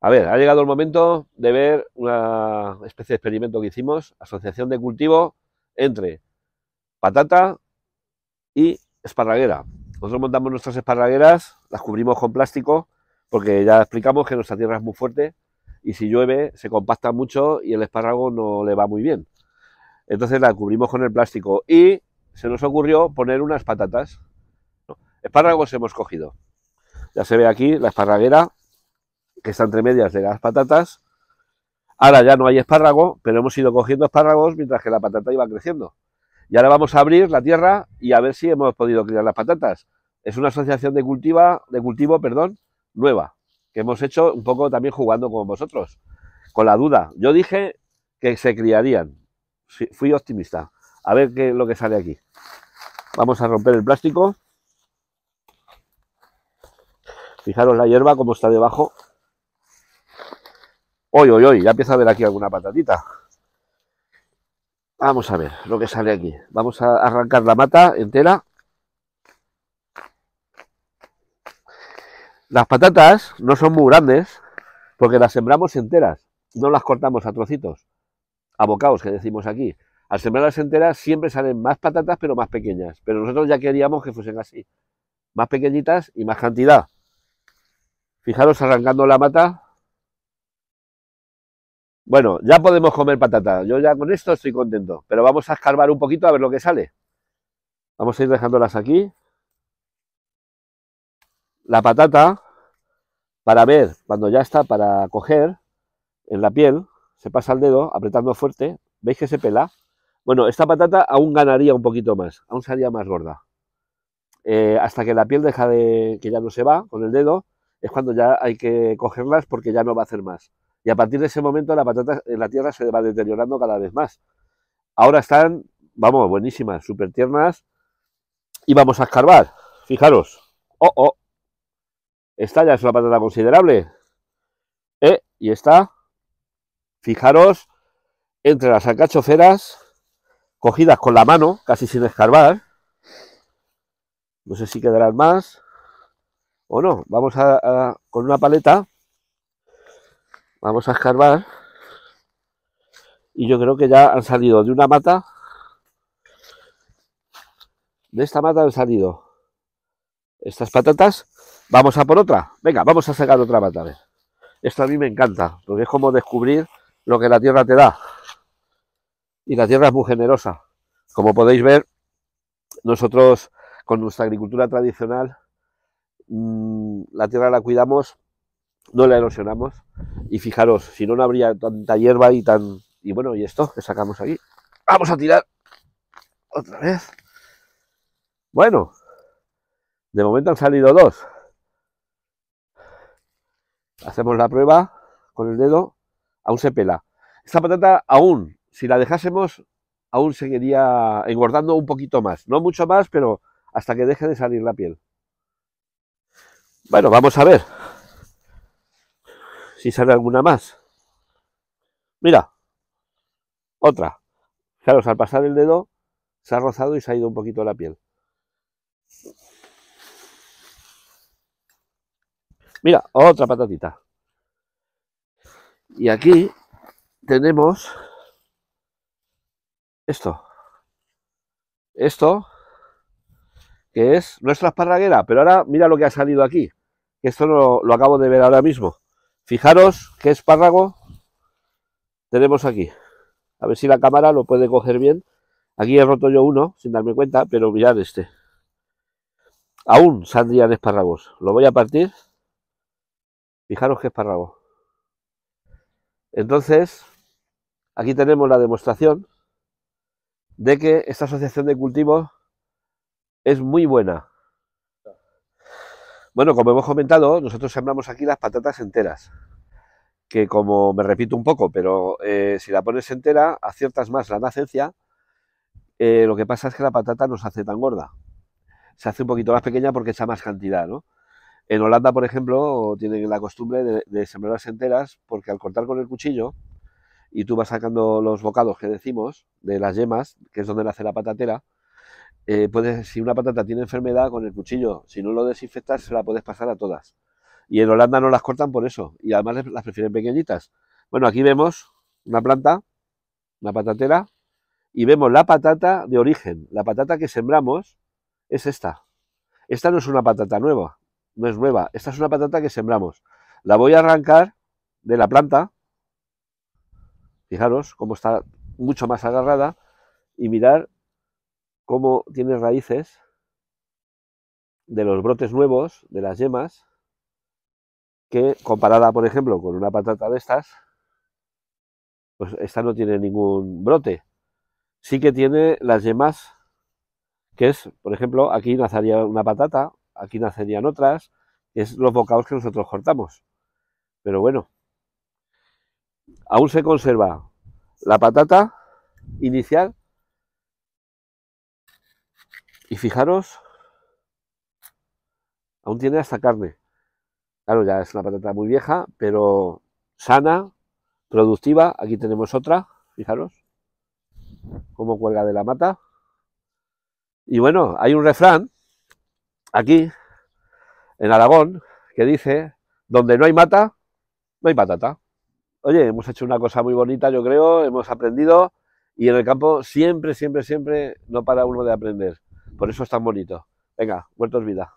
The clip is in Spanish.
A ver, ha llegado el momento de ver una especie de experimento que hicimos, asociación de cultivo entre patata y esparraguera. Nosotros montamos nuestras esparragueras, las cubrimos con plástico, porque ya explicamos que nuestra tierra es muy fuerte y si llueve se compacta mucho y el espárrago no le va muy bien. Entonces la cubrimos con el plástico y se nos ocurrió poner unas patatas. espárragos hemos cogido. Ya se ve aquí la esparraguera que está entre medias de las patatas. Ahora ya no hay espárrago, pero hemos ido cogiendo espárragos mientras que la patata iba creciendo. Y ahora vamos a abrir la tierra y a ver si hemos podido criar las patatas. Es una asociación de, cultiva, de cultivo perdón, nueva, que hemos hecho un poco también jugando con vosotros, con la duda. Yo dije que se criarían. Fui optimista. A ver qué lo que sale aquí. Vamos a romper el plástico. Fijaros la hierba como está debajo. Hoy, hoy, hoy, ya empieza a haber aquí alguna patatita. Vamos a ver lo que sale aquí. Vamos a arrancar la mata entera. Las patatas no son muy grandes porque las sembramos enteras, no las cortamos a trocitos, a bocados que decimos aquí. Al sembrarlas enteras siempre salen más patatas pero más pequeñas, pero nosotros ya queríamos que fuesen así, más pequeñitas y más cantidad. Fijaros arrancando la mata bueno, ya podemos comer patata. Yo ya con esto estoy contento. Pero vamos a escarbar un poquito a ver lo que sale. Vamos a ir dejándolas aquí. La patata, para ver, cuando ya está para coger, en la piel, se pasa el dedo apretando fuerte. ¿Veis que se pela? Bueno, esta patata aún ganaría un poquito más. Aún sería más gorda. Eh, hasta que la piel deja de... que ya no se va con el dedo, es cuando ya hay que cogerlas porque ya no va a hacer más y a partir de ese momento la patata en eh, la tierra se va deteriorando cada vez más. Ahora están, vamos, buenísimas, súper tiernas y vamos a escarbar. Fijaros, oh, oh, esta ya es una patata considerable. Eh, y está, fijaros, entre las alcachoferas, cogidas con la mano, casi sin escarbar. No sé si quedarán más o no. Vamos a con una paleta Vamos a escarbar. Y yo creo que ya han salido de una mata. De esta mata han salido estas patatas. Vamos a por otra. Venga, vamos a sacar otra mata. Esto a mí me encanta, porque es como descubrir lo que la tierra te da. Y la tierra es muy generosa. Como podéis ver, nosotros con nuestra agricultura tradicional, mm, la tierra la cuidamos no la erosionamos y fijaros, si no, no habría tanta hierba y tan... Y bueno, y esto que sacamos aquí. Vamos a tirar otra vez. Bueno, de momento han salido dos. Hacemos la prueba con el dedo, aún se pela. Esta patata aún, si la dejásemos, aún seguiría engordando un poquito más. No mucho más, pero hasta que deje de salir la piel. Bueno, vamos a ver si sale alguna más. Mira, otra. Claro, al pasar el dedo se ha rozado y se ha ido un poquito la piel. Mira, otra patatita. Y aquí tenemos esto. Esto, que es nuestra esparraguera. Pero ahora mira lo que ha salido aquí. Esto lo acabo de ver ahora mismo. Fijaros qué espárrago tenemos aquí. A ver si la cámara lo puede coger bien. Aquí he roto yo uno, sin darme cuenta, pero mirad este. Aún saldrían espárragos. Lo voy a partir. Fijaros qué espárrago. Entonces, aquí tenemos la demostración de que esta asociación de cultivos es muy buena. Bueno, como hemos comentado, nosotros sembramos aquí las patatas enteras, que como me repito un poco, pero eh, si la pones entera, aciertas más la nacencia, eh, lo que pasa es que la patata no se hace tan gorda, se hace un poquito más pequeña porque echa más cantidad, ¿no? En Holanda, por ejemplo, tienen la costumbre de, sembrarlas enteras porque al cortar con el cuchillo y tú vas sacando los bocados que decimos de las yemas, que es donde hace la patatera, eh, si una patata tiene enfermedad con el cuchillo, si no lo desinfectas, se la puedes pasar a todas. Y en Holanda no las cortan por eso, y además las prefieren pequeñitas. Bueno, aquí vemos una planta, una patatera, y vemos la patata de origen. La patata que sembramos es esta. Esta no es una patata nueva, no es nueva, esta es una patata que sembramos. La voy a arrancar de la planta, fijaros cómo está mucho más agarrada, y mirar cómo tiene raíces de los brotes nuevos, de las yemas, que comparada, por ejemplo, con una patata de estas, pues esta no tiene ningún brote. Sí que tiene las yemas, que es, por ejemplo, aquí nacería una patata, aquí nacerían otras, es los bocados que nosotros cortamos. Pero bueno, aún se conserva la patata inicial y fijaros, aún tiene hasta carne. Claro, ya es una patata muy vieja, pero sana, productiva. Aquí tenemos otra, fijaros, como cuelga de la mata. Y bueno, hay un refrán aquí, en Aragón, que dice, donde no hay mata, no hay patata. Oye, hemos hecho una cosa muy bonita, yo creo, hemos aprendido, y en el campo siempre, siempre, siempre no para uno de aprender. Por eso es tan bonito. Venga, muertos vida.